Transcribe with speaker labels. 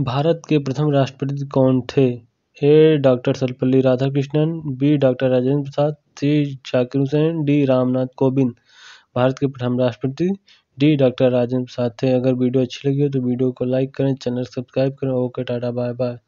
Speaker 1: भारत के प्रथम राष्ट्रपति कौन थे A doctor Sarvepalli Radhakrishnan B doctor Rajendra Prasad C Zakir Hussain D Ramnath Kovind Bharat के प्रथम राष्ट्रपति डी डॉक्टर राजेंद्र प्रसाद थे अगर वीडियो अच्छी लगी हो तो वीडियो को लाइक करें चैनल सब्सक्राइब करें ओके टाटा बाय बाय